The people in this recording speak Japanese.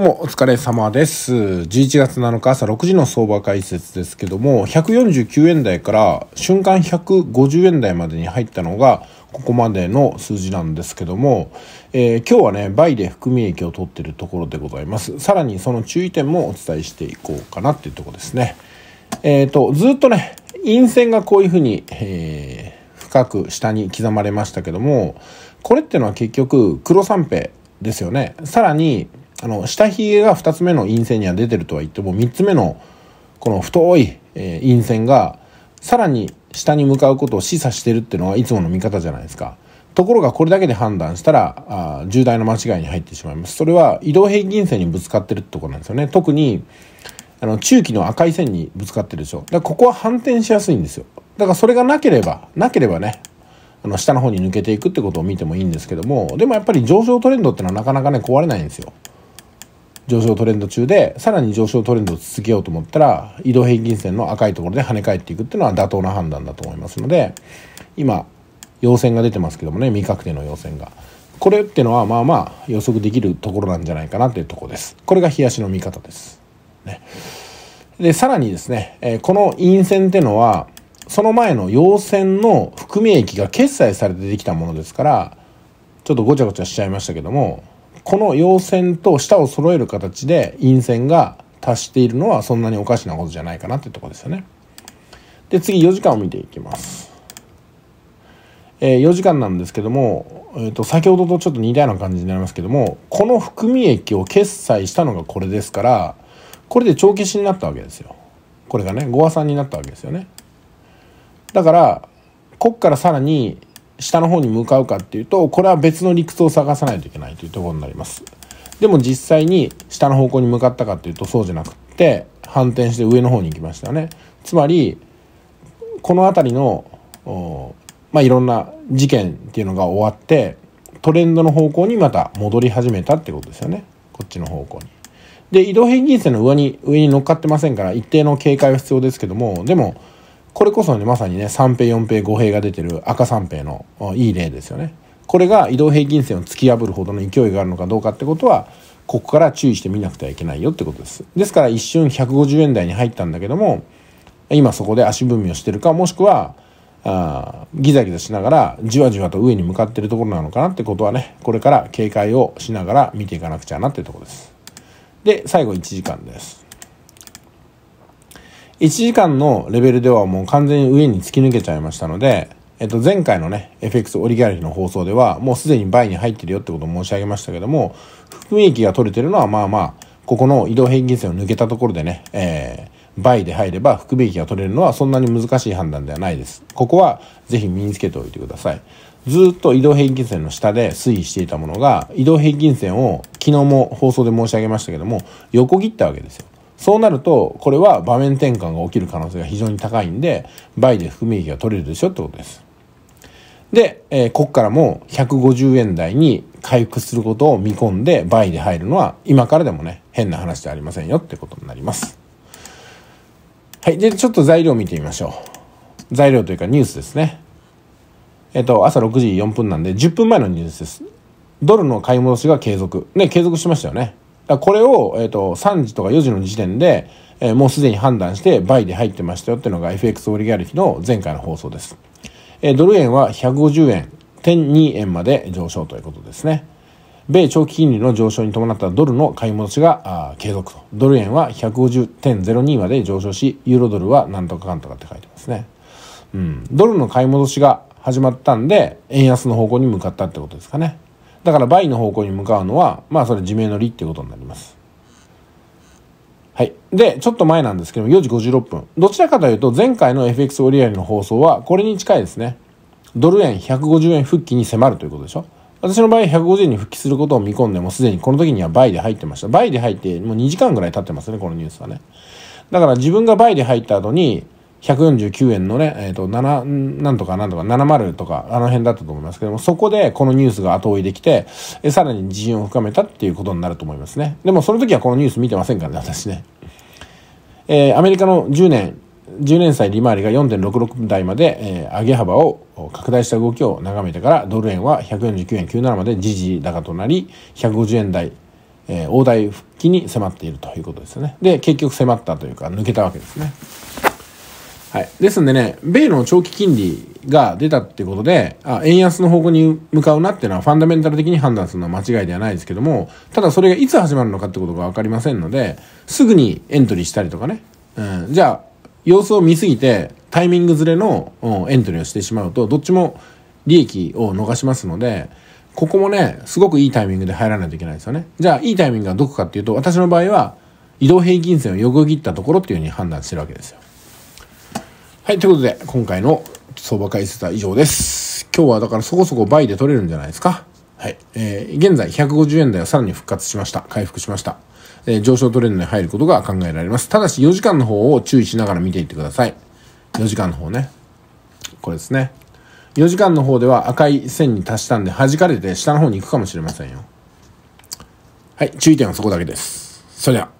どうもお疲れ様です。11月7日朝6時の相場解説ですけども、149円台から瞬間150円台までに入ったのが、ここまでの数字なんですけども、えー、今日はね、倍で含み益を取ってるところでございます。さらにその注意点もお伝えしていこうかなっていうとこですね。えっ、ー、と、ずっとね、陰線がこういうふうに、えー、深く下に刻まれましたけども、これってのは結局黒三平ですよね。さらに、あの、下髭が2つ目の陰線には出てるとは言っても、3つ目のこの太い、え陰線が、さらに下に向かうことを示唆してるっていうのがいつもの見方じゃないですか。ところがこれだけで判断したらあ重大な間違いに入ってしまいます。それは移動平均線にぶつかってるってとこなんですよね。特にあの中期の赤い線にぶつかってるでしょ。だここは反転しやすいんですよ。だからそれがなければ、なければね、あの下の方に抜けていくってことを見てもいいんですけども、でもやっぱり上昇トレンドってのはなかなかね壊れないんですよ。上昇トレンド中で、さらに上昇トレンドを続けようと思ったら、移動平均線の赤いところで跳ね返っていくっていうのは妥当な判断だと思いますので、今、陽線が出てますけどもね、未確定の陽線が。これっていうのはまあまあ予測できるところなんじゃないかなというところです。これが冷やしの見方です。ね、で、さらにですね、えこの陰線っていうのは、その前の陽線の含み益が決済されてできたものですから、ちょっとごちゃごちゃしちゃいましたけども、この陽線と下を揃える形で陰線が達しているのはそんなにおかしなことじゃないかなってとこですよね。で次4時間を見ていきます。えー、4時間なんですけども、えー、と先ほどとちょっと似たような感じになりますけどもこの含み益を決済したのがこれですからこれで帳消しになったわけですよ。これがね5和3になったわけですよね。だからこっからさらに下の方に向かうかっていうと、これは別の理屈を探さないといけないというところになります。でも実際に下の方向に向かったかっていうとそうじゃなくって反転して上の方に行きましたね。つまり、この辺りの、まあ、いろんな事件っていうのが終わって、トレンドの方向にまた戻り始めたってことですよね。こっちの方向に。で、移動平均線の上に、上に乗っかってませんから、一定の警戒は必要ですけども、でも、これこそね、まさにね、3平、4平、5平が出てる赤3平のいい例ですよね。これが移動平均線を突き破るほどの勢いがあるのかどうかってことは、ここから注意してみなくてはいけないよってことです。ですから一瞬150円台に入ったんだけども、今そこで足踏みをしてるか、もしくは、あギザギザしながらじわじわと上に向かってるところなのかなってことはねこれから警戒をしながら見ていかなくちゃなってとこですで最後1時間です1時間のレベルではもう完全に上に突き抜けちゃいましたので、えっと、前回のね、FX オリギャラリーの放送では、もうすでに倍に入ってるよってことを申し上げましたけども、含み益が取れてるのは、まあまあ、ここの移動平均線を抜けたところでね、えー、倍で入れば含み益が取れるのはそんなに難しい判断ではないです。ここはぜひ身につけておいてください。ずっと移動平均線の下で推移していたものが、移動平均線を昨日も放送で申し上げましたけども、横切ったわけですよ。そうなると、これは場面転換が起きる可能性が非常に高いんで、倍で含み益が取れるでしょってことです。で、えー、ここからも150円台に回復することを見込んで倍で入るのは今からでもね、変な話じゃありませんよってことになります。はい。で、ちょっと材料見てみましょう。材料というかニュースですね。えっ、と、朝6時4分なんで10分前のニュースです。ドルの買い戻しが継続。ね、継続しましたよね。これを、えっ、ー、と、3時とか4時の時点で、えー、もうすでに判断して倍で入ってましたよっていうのが FX オリガルヒの前回の放送です。えー、ドル円は150円、点2円まで上昇ということですね。米長期金利の上昇に伴ったドルの買い戻しが継続と。ドル円は150.02まで上昇し、ユーロドルはなんとかかんとかって書いてますね。うん。ドルの買い戻しが始まったんで、円安の方向に向かったってことですかね。だから倍の方向に向かうのは、まあそれ自明の利っていうことになります。はい。で、ちょっと前なんですけども、4時56分。どちらかというと、前回の FX 折り合いの放送は、これに近いですね。ドル円150円復帰に迫るということでしょ。私の場合、150円に復帰することを見込んで、もうすでにこの時には倍で入ってました。倍で入って、もう2時間ぐらい経ってますね、このニュースはね。だから自分が倍で入った後に、149円のね、えっ、ー、と、7、なんとかなんとか、70とか、あの辺だったと思いますけども、そこでこのニュースが後追いできて、えさらに自信を深めたっていうことになると思いますね。でも、その時はこのニュース見てませんからね、私ね。えー、アメリカの10年、10年債利回りが4.66台まで、えー、上げ幅を拡大した動きを眺めてから、ドル円は149円97まで時事高となり、150円台、えー、大台復帰に迫っているということですよね。で、結局迫ったというか、抜けたわけですね。はい。ですんでね、米の長期金利が出たってことで、あ、円安の方向に向かうなっていうのはファンダメンタル的に判断するのは間違いではないですけども、ただそれがいつ始まるのかってことがわかりませんので、すぐにエントリーしたりとかね。うん。じゃあ、様子を見すぎてタイミングずれのエントリーをしてしまうと、どっちも利益を逃しますので、ここもね、すごくいいタイミングで入らないといけないですよね。じゃあ、いいタイミングがどこかっていうと、私の場合は移動平均線を横切ったところっていうふうに判断してるわけですよ。はい、ということで、今回の相場解説は以上です。今日はだからそこそこ倍で取れるんじゃないですか。はい。えー、現在150円台はさらに復活しました。回復しました。えー、上昇トレンドに入ることが考えられます。ただし4時間の方を注意しながら見ていってください。4時間の方ね。これですね。4時間の方では赤い線に達したんで弾かれて下の方に行くかもしれませんよ。はい、注意点はそこだけです。それでは。